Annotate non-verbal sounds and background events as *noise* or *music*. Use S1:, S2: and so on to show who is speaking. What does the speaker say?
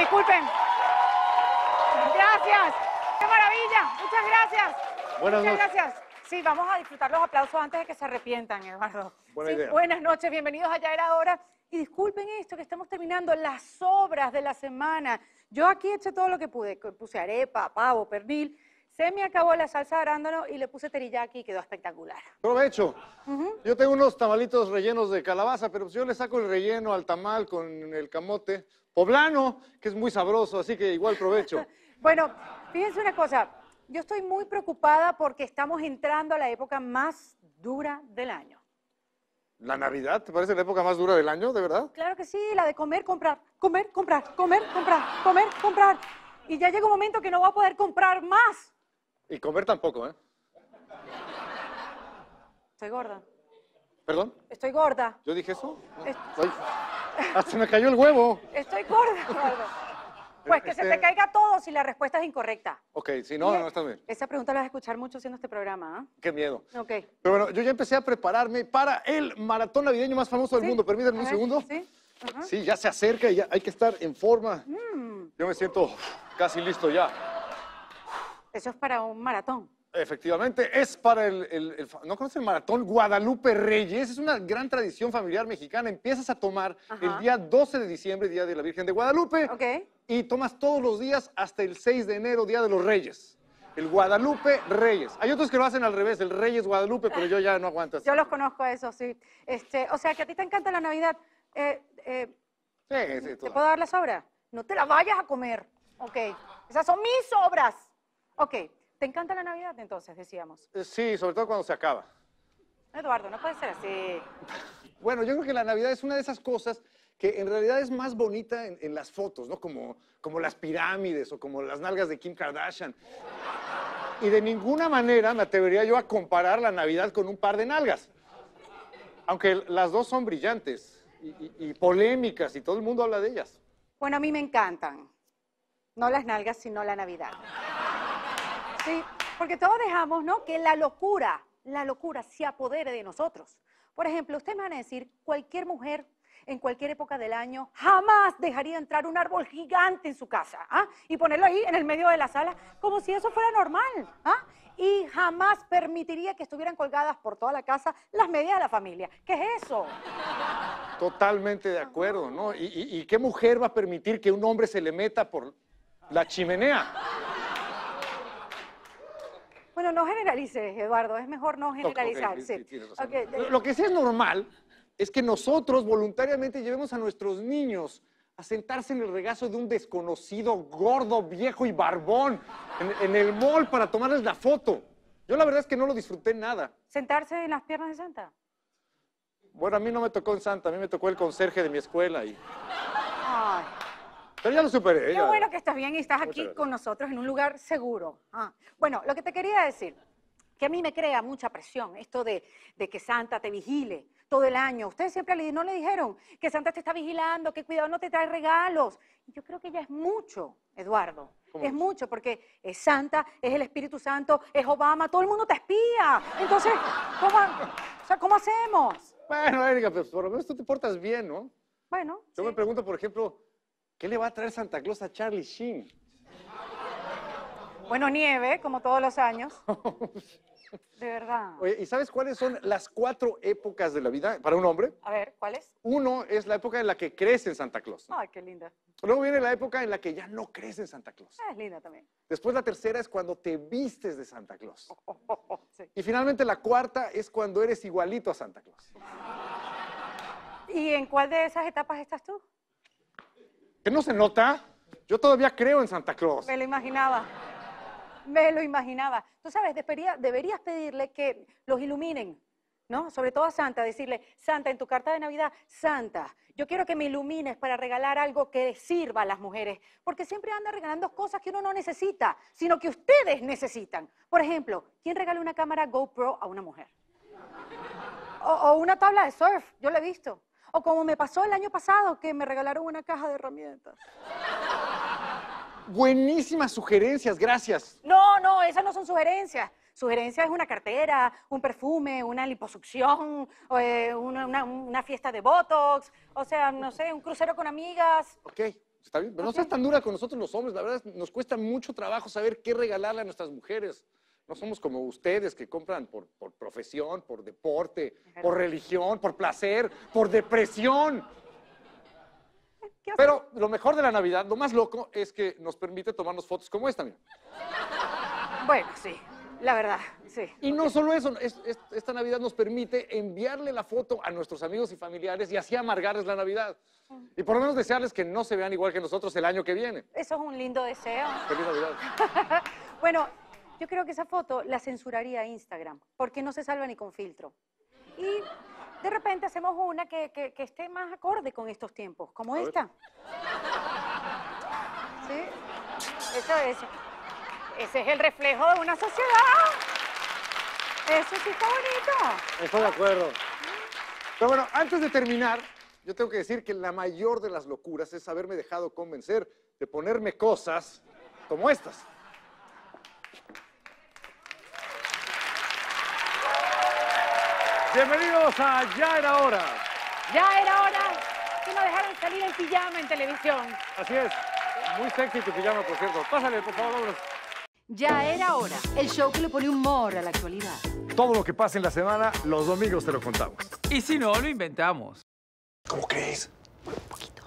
S1: Disculpen. Gracias. ¡Qué maravilla! Muchas gracias. Buenas Muchas gracias. Sí, vamos a disfrutar los aplausos antes de que se arrepientan, Eduardo. Buenas noches, bienvenidos allá era hora. Y disculpen esto, que estamos terminando las obras de la semana. Yo aquí eché todo lo que pude, puse arepa, pavo, pernil, se me acabó la salsa de arándano y le puse teriyaki y quedó espectacular.
S2: Provecho. Yo tengo unos tamalitos rellenos de calabaza, pero si yo le saco el relleno al tamal con el camote poblano, que es muy sabroso, así que igual provecho. *laughs* bueno,
S1: fíjense una cosa. Yo estoy muy preocupada porque estamos entrando a la época más dura del año.
S2: ¿La Navidad te parece la época más dura del año, de verdad?
S1: Claro que sí, la de comer, comprar, comer, comprar, comer, comprar, comer, comprar. Y ya llega un momento que no voy a poder comprar más.
S2: Y comer tampoco, ¿eh? Estoy gorda. ¿Perdón? Estoy gorda. ¿Yo dije eso? Ah, se me cayó el huevo.
S1: Estoy gorda,
S2: *laughs* Pues que se te este-
S1: caiga todo si la respuesta es incorrecta.
S2: Ok, si no, no está bien.
S1: Esa pregunta la vas a escuchar mucho haciendo este programa, ¿eh? Qué miedo. Ok.
S2: Pero bueno, yo ya empecé a prepararme para el maratón navideño más famoso del mundo. Permítanme un segundo. Sí. Sí, ya se acerca y ya hay que estar en forma. Mm. Yo me siento casi listo ya.
S1: Eso es para un maratón.
S2: Efectivamente, es para el, ¿no conoces el maratón Guadalupe Reyes? Es una gran tradición familiar mexicana. Empiezas a tomar el día 12 de diciembre, Día de la Virgen de Guadalupe, y tomas todos los días hasta el 6 de enero, Día de los Reyes. El Guadalupe Reyes. Hay otros que lo hacen al revés, el Reyes Guadalupe, pero yo ya no aguanto. *laughs* Yo los
S1: conozco a esos, sí. Este, o sea, que a ti te encanta la Navidad. Eh, eh sí, sí, ¿Te puedo dar la sobra? No te la vayas a comer. Ok. Esas son mis sobras. Ok, ¿te encanta la Navidad entonces, decíamos?
S2: Eh, sí, sobre todo cuando se acaba.
S1: Eduardo, no puede ser así.
S2: Bueno, yo creo que la Navidad es una de esas cosas que en realidad es más bonita en, las fotos, ¿no? Como, las pirámides o como las nalgas de Kim Kardashian. Y de ninguna manera me atrevería yo a comparar la Navidad con un par de nalgas. Aunque las dos son brillantes y polémicas y todo el mundo habla de ellas.
S1: Bueno, a mí me encantan. No las nalgas, sino la Navidad. Sí, porque todos dejamos, ¿no? Que la locura, la locura se apodere de nosotros. Por ejemplo, ustedes me van a decir, cualquier mujer en cualquier época del año jamás dejaría entrar un árbol gigante en su casa ¿ah? y ponerlo ahí en el medio de la sala como si eso fuera normal. ¿ah? Y jamás permitiría que estuvieran colgadas por toda la casa las medias de la familia. ¿Qué es eso?
S2: Totalmente de acuerdo, ¿no? y qué mujer va a permitir que un hombre se le meta por la chimenea?
S1: Bueno, no generalices, Eduardo, es mejor no generalizar. Lo
S2: que sí es normal es que nosotros voluntariamente llevemos a nuestros niños a sentarse en el regazo de un desconocido gordo, viejo y barbón en, el mall para tomarles la foto. Yo la verdad es que no lo disfruté nada.
S1: ¿Sentarse en las piernas de Santa?
S2: Bueno, a mí no me tocó en Santa, a mí me tocó el conserje de mi escuela y... Ay. Pero ya lo superé. Qué bueno que
S1: estás bien y estás aquí con nosotros en un lugar seguro. Ah, bueno, lo que te quería decir, que a mí me crea mucha presión esto de, de que Santa te vigile todo el año. Ustedes siempre le, no le dijeron que Santa te está vigilando, que cuidado no te trae regalos. Yo creo que ya es mucho, Eduardo. Es, mucho porque es Santa, es el Espíritu Santo, es Obama, todo el mundo te espía. Entonces, ¿cómo, sea, ¿cómo hacemos?
S2: Bueno, Erika, pero pues, por lo menos tú te portas bien, ¿no? Bueno. Yo me pregunto, por ejemplo, ¿Qué le va a traer Santa Claus a Charlie Sheen? Bueno, nieve, como todos los años. *laughs* De verdad. Oye, ¿y sabes cuáles son las cuatro épocas de la vida para un hombre?
S1: A ver, ¿cuáles?
S2: Uno es la época en la que crece en Santa Claus.
S1: Ay, qué linda.
S2: Luego viene la época en la que ya no crece en Santa Claus.
S1: Ah, es linda también.
S2: Después la tercera es cuando te vistes de Santa Claus. Oh, oh, oh, y finalmente la cuarta es cuando eres igualito a Santa Claus.
S1: ¿Y en cuál de esas etapas estás tú?
S2: Que no se nota? Yo todavía creo en Santa Claus.
S1: Me lo imaginaba. Me lo imaginaba. Tú sabes, deberías pedirle que los iluminen, ¿no? Sobre todo a Santa, decirle, Santa, en tu carta de Navidad, Santa, yo quiero que me ilumines para regalar algo que sirva a las mujeres, porque siempre anda regalando cosas que uno no necesita, sino que ustedes necesitan. Por ejemplo, ¿quién regala una cámara GoPro a una mujer? O, una tabla de surf, yo la he visto. O como me pasó el año pasado, que me regalaron una caja de herramientas.
S2: Buenísimas sugerencias, gracias.
S1: No, no, esas no son sugerencias. Sugerencia es una cartera, un perfume, una liposucción, eh, una, fiesta de Botox, o sea, no sé, un crucero con
S2: amigas. Ok, está bien, pero no seas tan dura con nosotros los hombres, la verdad nos cuesta mucho trabajo saber qué regalarle a nuestras mujeres. No somos como ustedes que compran por, profesión, por deporte, por religión, por placer, por depresión. Pero lo mejor de la Navidad, lo más loco, es que nos permite tomarnos fotos como esta, mira. Bueno, sí, la verdad, sí. Y no solo eso, esta Navidad nos permite enviarle la foto a nuestros amigos y familiares y así amargarles la Navidad. Mm. Y por lo menos desearles que no se vean igual que nosotros el año que viene.
S1: Eso es un lindo deseo.
S2: Feliz Navidad.
S1: *laughs* bueno, yo creo que esa foto la censuraría Instagram, porque no se salva ni con filtro. Y de repente hacemos una que, esté más acorde con estos tiempos, como esta. ¿Sí? Eso es. Ese es el reflejo de una sociedad. Eso sí está bonito.
S2: Estoy de acuerdo. Pero bueno, antes de terminar, yo tengo que decir que la mayor de las locuras es haberme dejado convencer de ponerme cosas como estas. Bienvenidos a Ya era hora.
S1: Ya era hora que nos dejaron salir en pijama en televisión.
S2: Así es. Muy sexy tu pijama, por cierto. Pásale, por favor, vámonos.
S1: Ya era hora. El show que le pone humor a la actualidad.
S2: Todo lo que pasa en la semana, los domingos te lo contamos. Y si no, lo inventamos. ¿Cómo crees? Un poquito.